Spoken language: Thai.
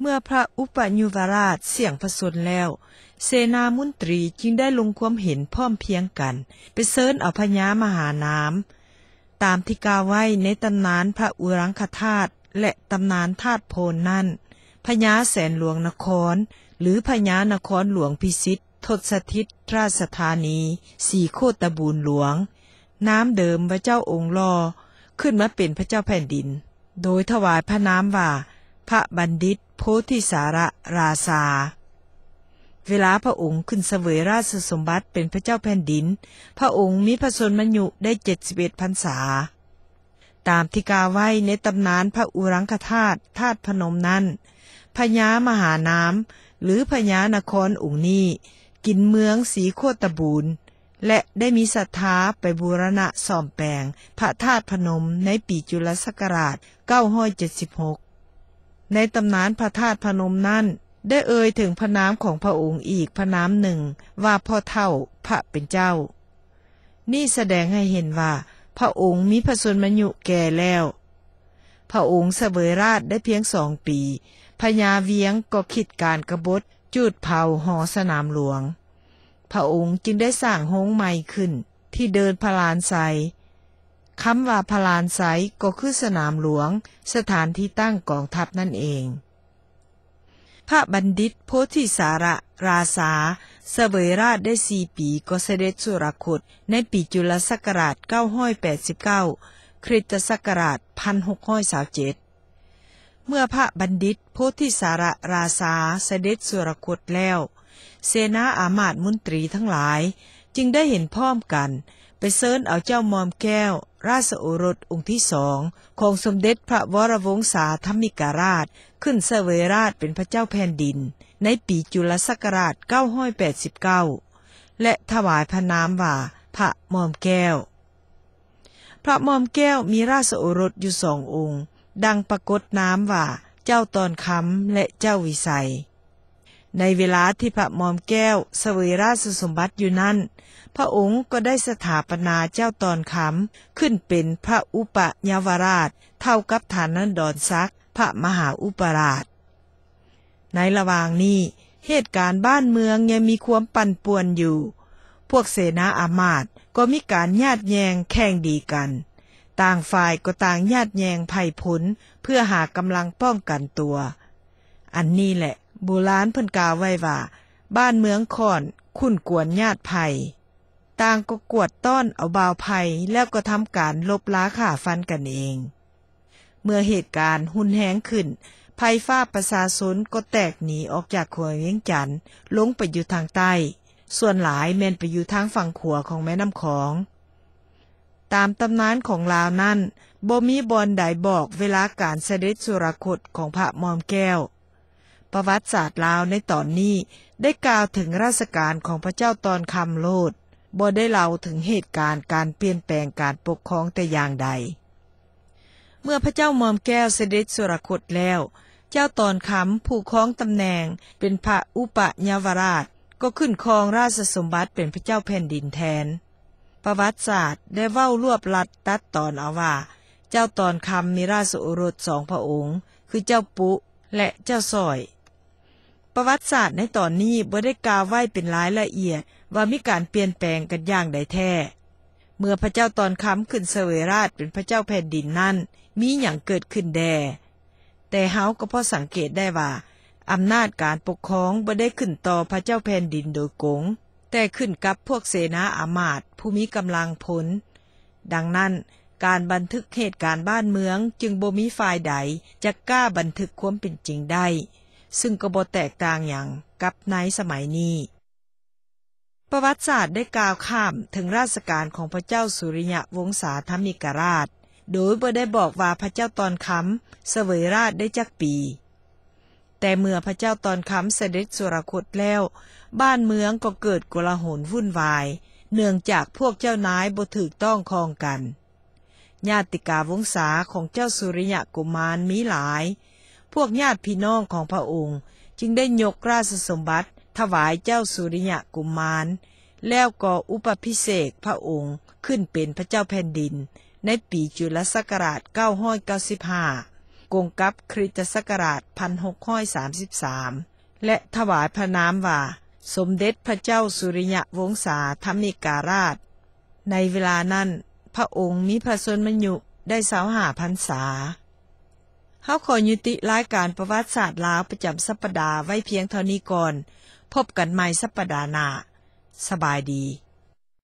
เมื่อพระอุปยุวราชเสี่ยงผสนแล้วเสนามุนตรี จึงได้ลงความเห็นพ่อมเพียงกัน ไปเซิร์นเอาพญามหาน้ำตามที่กาไว้ในตำนานพระอุรังคธาตุและตำนานธาตุโพนนั่น พญาแสนหลวงนคร หรือพญานครหลวงพิสิทธทศทิศราชธานี สี่โคตบูรหลวง น้ำเดิมพระเจ้าองค์ลอขึ้นมาเป็นพระเจ้าแผ่นดิน โดยถวายพระนามว่าพระบัณฑิต โพธิสาระราชาเวลาพระองค์ขึ้นเสวยราชสมบัติเป็นพระเจ้าแผ่นดิน พระองค์มีพระชนมยุได้เจ็ดสิบเอ็ดพรรษา ตามที่กาไว้ในตำนานพระอุรังคธาตุธาตุพนมนั้น พญามหาน้ำหรือพญานครองค์นี้ กินเมืองสีโคตบูรณ์และได้มีศรัทธาไปบูรณะซ่อมแปลงพระธาตุพนมในปีจุลศักราช 976ในตำนานพระธาตุพนมนั่น ได้เอ่ยถึงพระนามของพระองค์อีกพระนามหนึ่งว่าพ่อเท่าพระเป็นเจ้า นี่แสดงให้เห็นว่า พระองค์มีพระชนมยุแก่แล้ว พระองค์เสวยราชได้เพียงสองปี พญาเวียงก็คิดการกรบฏจุดเผาหอสนามหลวง พระองค์จึงได้สร้างโฮงใหม่ขึ้น ที่เดินพลานใสคำว่าพลานไซก็คือสนามหลวง สถานที่ตั้งกองทัพนั่นเอง พระบัณฑิต โพธิสาระราษาเสวยราชได้สี่ปีก็เสด็จสุรคุตในปีจุลศักราช 989คริสตศักราช1637เมื่อพระบัณฑิต โพธิสาระราษาเสด็จสุรคุตแล้วเสนาอามาตมุนตรีทั้งหลาย จึงได้เห็นพร้อมกัน ไปเซิร์นเอาเจ้ามอมแก้วราชโอรสองค์ที่สองของสมเด็จพระวรวงศาธรรมิกราชขึ้นเสวยราชเป็นพระเจ้าแผ่นดิน ในปีจุลศักราช 989 และถวายพระนามว่า พระมอมแก้ว พระมอมแก้วมีราชโอรสอยู่สององค์ ดังปรากฏน้ำว่าเจ้าตอนคำและเจ้าวิสัยในเวลาที่พระมอมแก้วเสวยราชสมบัติอยู่นั้นพระองค์ก็ได้สถาปนาเจ้าตอนขำขึ้นเป็นพระอุปยาวราช เท่ากับฐานนันดอนซักพระมหาอุปราช ในระหว่างนี้ เหตุการณ์บ้านเมืองยังมีความปั่นป่วนอยู่ พวกเสนาอามาตก็มีการญาติแยงแข่งดีกัน ต่างฝ่ายก็ต่างญาติแยงไพ่ผลเพื่อหากำลังป้องกันตัว อันนี้แหละโบราณเพิ่นกล่าวไว้ว่า บ้านเมืองขอนคุ้นกวนญาติภัย ต่างก็กวดต้อนเอาบาวภัย แล้วก็ทำการลบล้าข่าฟันกันเอง เมื่อเหตุการณ์หุนแหงขึ้น ภัยฟ้าประสาสนก็แตกหนีออกจากขัวเวียงจันทร์ลงไปอยู่ทางใต้ ส่วนหลายแม่นไปอยู่ทางฝั่งขัวของแม่น้ำของ ตามตำนานของลาวนั่นบ่มีบอลใดบอกเวลาการเสด็จสุรคตของพระมอมแก้วประวัติศาสตร์ลาวในตอนนี้ได้กล่าวถึงราชการของพระเจ้าตอนคำโลด บ่ได้เล่าถึงเหตุการณ์การเปลี่ยนแปลงการปกครองแต่อย่างใด เมื่อพระเจ้ามอมแก้วเสด็จสุรคตแล้ว เจ้าตอนคำผู้ครองตำแหน่งเป็นพระอุปยาวราชก็ขึ้นครองราชสมบัติเป็นพระเจ้าแผ่นดินแทน ประวัติศาสตร์ได้เว้ารวบลัดตัดตอนเอาว่า เจ้าตอนคำมีราชโอรสสองพระองค์ คือเจ้าปุและเจ้าซอยประวัติศาสตร์ในตอนนี้บ่ได้กาไว้เป็นรายละเอียดว่ามีการเปลี่ยนแปลงกันอย่างใดแท้เมื่อพระเจ้าตอนค้ำขึ้นเสวยราชเป็นพระเจ้าแผ่นดินนั้นมีอย่างเกิดขึ้นแดแต่เฮาก็พอสังเกตได้ว่าอำนาจการปกครองบ่ได้ขึ้นต่อพระเจ้าแผ่นดินโดยกงแต่ขึ้นกับพวกเสนาอามาตย์ผู้มีกำลังพลดังนั้น การบันทึกเหตุการณ์บ้านเมืองจึงบ่มีฝ่ายใดจะกล้าบันทึกความเป็นจริงได้ซึ่งกบฏแตกต่างอย่างกับในสมัยนี้ ประวัติศาสตร์ได้กล่าวข้ามถึงราชการของพระเจ้าสุริยะวงศาธมิกราช โดยบ่ได้บอกว่าพระเจ้าตอนคำเสวยราชได้จักปี แต่เมื่อพระเจ้าตอนคำเสด็จสุรคตแล้ว บ้านเมืองก็เกิดกลาหลวุ่นวาย เนื่องจากพวกเจ้านายบ่ถูกต้องคองกัน ญาติกาวงศาของเจ้าสุริยะกุมารมีหลายพวกญาติพี่น้องของพระองค์จึงได้ยกราชสมบัติถวายเจ้าสุริยะกุมาร แล้วก็อุปพิเศษพระองค์ขึ้นเป็นพระเจ้าแผ่นดิน ในปีจุลศักราช 995กงกับคริสตศักราช1633 และถวายพระนามว่า สมเด็จพระเจ้าสุริยะวงศาธรรมิการาช ในเวลานั้น พระองค์มีพระชนมยุ ได้สาวหาพรรษาเขาขอยุติรายการประวัติศาสตร์ลาวประจำสัปดาห์ไว้เพียงเท่านี้ก่อนพบกันใหม่สัปดาห์หน้า สบายดี